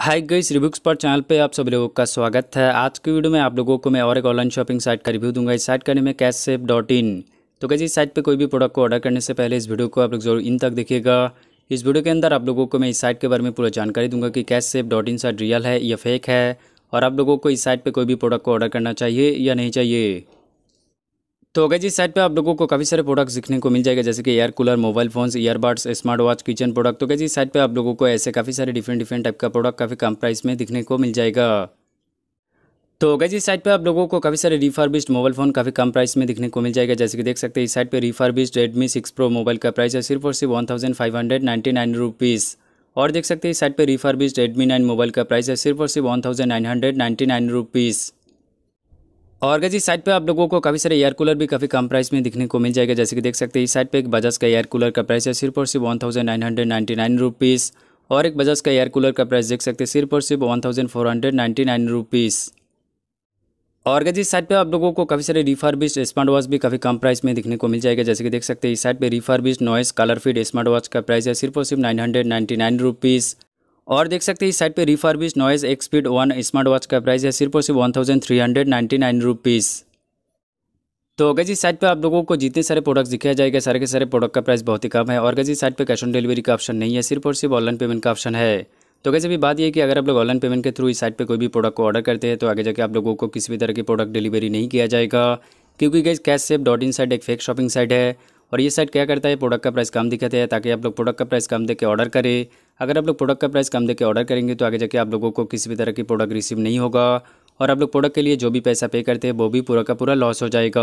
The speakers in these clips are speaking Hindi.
हाय गाइस रिव्यूक्स पर चैनल पे आप सभी लोगों का स्वागत है आज की वीडियो में आप लोगों को मैं और एक ऑनलाइन शॉपिंग साइट का रिव्यू दूंगा इस साइट का नाम है कैश सेफ डॉट इन तो कैसे इस साइट पे कोई भी प्रोडक्ट को ऑर्डर करने से पहले इस वीडियो को आप लोग जरूर इन तक देखिएगा इस वीडियो के अंदर आप लोगों को मैं इस साइट के बारे में पूरा जानकारी दूंगा कि cash safe dot in site real है या फेक है और आप लोगों को इस साइट पर कोई भी प्रोडक्ट को ऑर्डर करना चाहिए या नहीं चाहिए तो अगर जी साइट पे आप लोगों को काफ़ी सारे प्रोडक्ट्स दिखने को मिल जाएगा जैसे कि air cooler mobile phones earbuds smart watch kitchen product तो क्या जी साइट पे आप लोगों को ऐसे काफ़ी सारे डिफरेंट डिफरेंट टाइप का प्रोडक्ट काफ़ी कम प्राइस में दिखने को मिल जाएगा तो अगर जी साइट पे आप लोगों को काफ़ी सारे रिफर्बिस्ड मोबाइल फोन काफ़ी कम प्राइस में दिखने को मिल जाएगा जैसे कि देख सकते हैं इस साइट पर refurbished Redmi six pro mobile का प्राइस है सिर्फ और सिर्फ one thousand five hundred nine rupees और देख सकते हैं इस साइट पर रिफर्बिस्ड रेडमी नाइन मोबाइल का प्राइस है सिर्फ और सिर्फ one thousand nine hundred ninety nine rupees और अगर इस साइड पे आप लोगों को काफ़ी सारे एयर कूलर भी काफ़ी कम प्राइस में दिखने को मिल जाएगा जैसे कि देख सकते हैं इस साइड पे एक बजाज का एयर कूलर का प्राइस है सिर्फ और सिर्फ one thousand nine hundred ninety nine और एक बजाज का एयर कूलर का प्राइस देख सकते हैं सिर्फ और सिर्फ one thousand four hundred ninety nine rupees और अगर इस साइड पे आप लोगों को काफ़ी सारे रिफर्बिश स्मार्ट वॉच भी काफ़ी कम प्राइस में दिखने को मिल जाएगा जैसे कि देख सकते हैं इस साइड पे refurbish Noise ColorFit smart watch का प्राइस है सिर्फ और सिर्फ nine hundred ninety nine rupees और देख सकते हैं इस साइड पे refurbish Noise Xpeed one smart watch का प्राइस है सिर्फ और सिर्फ one thousand three hundred ninety nine rupees तो अगर इस साइट पे आप लोगों को जितने सारे प्रोडक्ट्स दिखाया जाएगा सारे के सारे प्रोडक्ट का प्राइस बहुत ही कम है और अगर इस साइट पे कैश ऑन डिलीवरी का ऑप्शन नहीं है सिर्फ और सिर्फ ऑनलाइन पेमेंट का ऑप्शन है तो कैसे भी बात यह कि अगर आप लोग ऑनलाइन पेमेंट के थ्रू इस साइट पर कोई भी प्रोडक्ट को ऑर्डर करते हैं तो आगे जाके आप लोगों को किसी भी तरह की प्रोडक्ट डिलीवरी नहीं किया जाएगा क्योंकि guys cash safe dot in site एक फेक शॉपिंग साइट है और ये साइट क्या करता है प्रोडक्ट का प्राइस कम दिखाता है ताकि आप लोग प्रोडक्ट का प्राइस कम देके ऑर्डर करें अगर आप लोग प्रोडक्ट का प्राइस कम देके ऑर्डर करेंगे तो आगे जाके आप लोगों को किसी भी तरह की प्रोडक्ट रिसीव नहीं होगा और आप लोग प्रोडक्ट के लिए जो भी पैसा पे करते हैं वो भी पूरा का पूरा लॉस हो जाएगा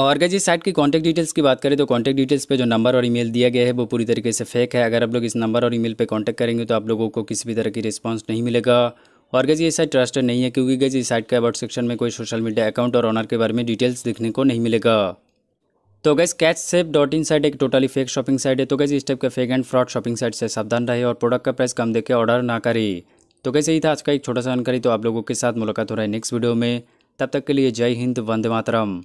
और अगर इस साइट की कॉन्टैक्ट डिटेल्स की बात करें तो कॉन्टैक्ट डिटेल्स पे जो नंबर और ईमेल दिया गया है वो पूरी तरीके से फेक है अगर आप लोग इस नंबर और ईमेल पे कॉन्टैक्ट करेंगे तो आप लोगों को किसी भी तरह की रिस्पांस नहीं मिलेगा और अगर ये साइट ट्रस्टेड नहीं है क्योंकि गज इस साइट के अबाउट सेक्शन में कोई सोशल मीडिया अकाउंट और ऑनर के बारे में डिटेल्स देखने को नहीं मिलेगा तो guys cash safe dot in site एक टोटली फेक शॉपिंग साइट है तो गैस इस टाइप के fake and fraud shopping site से सावधान रहे और प्रोडक्ट का प्राइस कम देकर ऑर्डर ना करें तो कैसे ही था आज का एक छोटा सा जानकारी तो आप लोगों के साथ मुलाकात हो रहा है नेक्स्ट वीडियो में तब तक के लिए जय हिंद वंदे मातरम